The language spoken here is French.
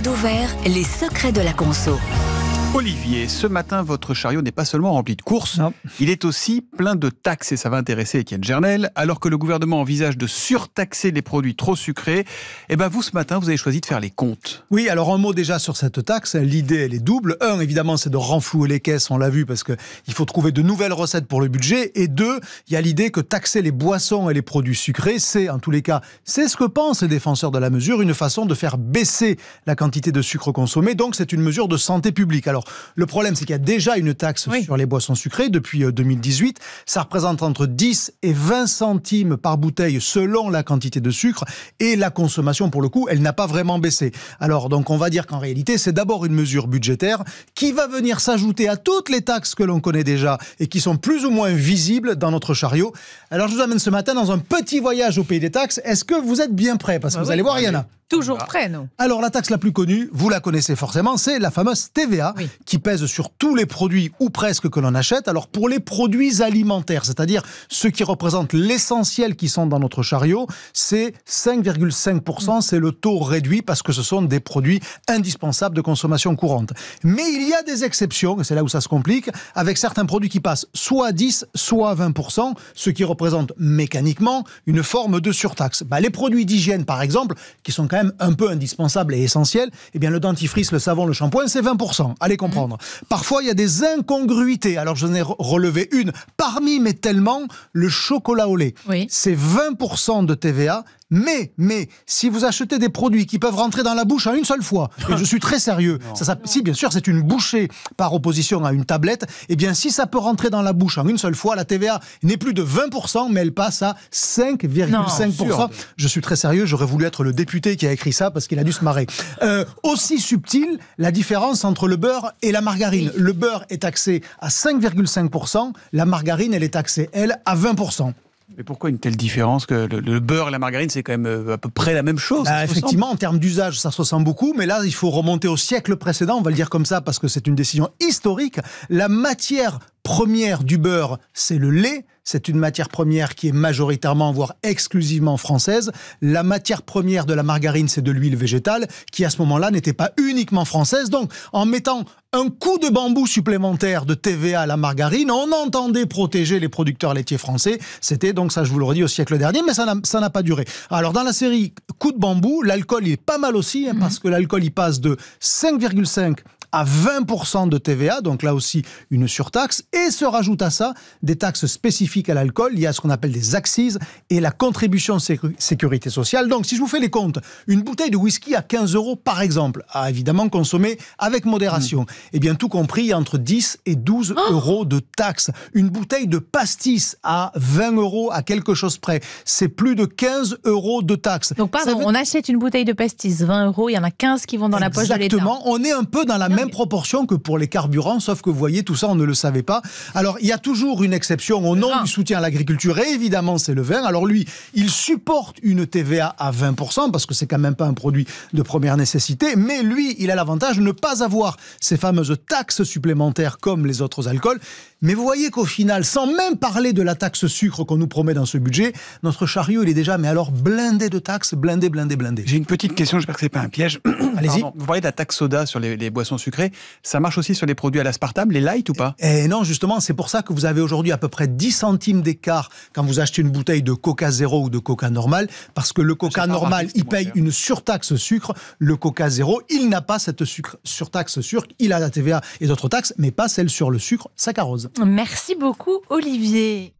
d'ouvert, les secrets de la conso. Olivier, ce matin, votre chariot n'est pas seulement rempli de courses, il est aussi plein de taxes et ça va intéresser Etienne Gernel. Alors que le gouvernement envisage de surtaxer les produits trop sucrés, eh ben vous, ce matin, vous avez choisi de faire les comptes. Oui, alors un mot déjà sur cette taxe. L'idée, elle est double. Un, évidemment, c'est de renflouer les caisses, on l'a vu, parce qu'il faut trouver de nouvelles recettes pour le budget. Et deux, il y a l'idée que taxer les boissons et les produits sucrés, c'est, en tous les cas, c'est ce que pensent les défenseurs de la mesure, une façon de faire baisser la quantité de sucre consommé. Donc, c'est une mesure de santé publique le problème, c'est qu'il y a déjà une taxe sur les boissons sucrées depuis 2018. Euh, Ça représente entre 10 et 20 centimes par bouteille selon la quantité de sucre et la consommation, pour le coup, elle n'a pas vraiment baissé. Alors, donc, on va dire qu'en réalité, c'est d'abord une mesure budgétaire qui va venir s'ajouter à toutes les taxes que l'on connaît déjà et qui sont plus ou moins visibles dans notre chariot. Alors, je vous amène ce matin dans un petit voyage au pays des taxes. Est-ce que vous êtes bien prêts Parce que bah vous allez voir, il y en a. Toujours prêt, non Alors, la taxe la plus connue, vous la connaissez forcément, c'est la fameuse TVA qui pèse sur tous les produits ou presque que l'on achète. Alors pour les produits alimentaires, c'est-à-dire ceux qui représentent l'essentiel qui sont dans notre chariot, c'est 5,5%, c'est le taux réduit parce que ce sont des produits indispensables de consommation courante. Mais il y a des exceptions, et c'est là où ça se complique, avec certains produits qui passent soit 10, soit à 20%, ce qui représente mécaniquement une forme de surtaxe. Bah, les produits d'hygiène, par exemple, qui sont quand même un peu indispensables et essentiels, eh bien le dentifrice, le savon, le shampoing, c'est 20%. Allez, comprendre. Parfois, il y a des incongruités. Alors, je n'ai relevé une parmi, mais tellement, le chocolat au lait. Oui. C'est 20% de TVA, mais, mais, si vous achetez des produits qui peuvent rentrer dans la bouche en une seule fois, et je suis très sérieux, ça, si bien sûr c'est une bouchée par opposition à une tablette, eh bien si ça peut rentrer dans la bouche en une seule fois, la TVA n'est plus de 20%, mais elle passe à 5,5%. Je suis très sérieux, j'aurais voulu être le député qui a écrit ça parce qu'il a dû se marrer. Euh, aussi subtil, la différence entre le beurre et la margarine. Le beurre est taxé à 5,5%, la margarine, elle est taxée, elle, à 20%. Mais pourquoi une telle différence que le, beurre et la margarine, c'est quand même euh, à peu près la même chose bah, Effectivement, en termes d'usage, ça se ressemble beaucoup, mais là, il faut remonter au siècle précédent, on va le dire comme ça, parce que c'est une décision historique. La matière première du beurre, c'est le lait. C'est une matière première qui est majoritairement, voire exclusivement française. La matière première de la margarine, c'est de l'huile végétale, qui à ce moment-là n'était pas uniquement française. Donc, en mettant un coup de bambou supplémentaire de TVA à la margarine, on entendait protéger les producteurs laitiers français. C'était donc, ça je vous le redis, au siècle dernier, mais ça n'a pas duré. Alors, dans la série Coup de bambou, l'alcool est pas mal aussi, hein, mmh. parce que l'alcool, il passe de 5,5 à 20% de TVA, donc là aussi une surtaxe, et se rajoute à ça des taxes spécifiques à l'alcool, il y a ce qu'on appelle des axes et la contribution sécurité sociale. Donc si je vous fais les comptes, une bouteille de whisky à 15 euros par exemple, à évidemment consommer avec modération, mmh. et eh bien tout compris entre 10 et 12 euros de taxes. Une bouteille de pastis à 20 euros à quelque chose près, c'est plus de 15 euros de taxes. Donc pardon, on achète une bouteille de pastis 20 euros, il y en a 15 qui vont dans la poche de l'État. Exactement, on est un peu dans la même même proportion que pour les carburants, sauf que vous voyez, tout ça, on ne le savait pas. Alors, il y a toujours une exception au nom du soutien à l'agriculture, et évidemment, c'est le vin. Alors lui, il supporte une TVA à 20%, parce que c'est quand même pas un produit de première nécessité, mais lui, il a l'avantage de ne pas avoir ces fameuses taxes supplémentaires comme les autres alcools. Mais vous voyez qu'au final, sans même parler de la taxe sucre qu'on nous promet dans ce budget, notre chariot, il est déjà, mais alors, blindé de taxes, blindé, blindé, blindé. J'ai une petite question, j'espère que n'est pas un piège. Allez-y. Vous parlez de la taxe soda sur les, les boissons sucrées. Ça marche aussi sur les produits à l'aspartame, les light ou pas et eh non, justement, c'est pour ça que vous avez aujourd'hui à peu près 10 centimes d'écart quand vous achetez une bouteille de Coca Zéro ou de Coca normal, parce que le Coca normal, il paye une surtaxe sucre. Le Coca Zéro, il n'a pas cette surtaxe sucre. Il a la TVA et d'autres taxes, mais pas celle sur le sucre saccharose. Merci beaucoup, Olivier.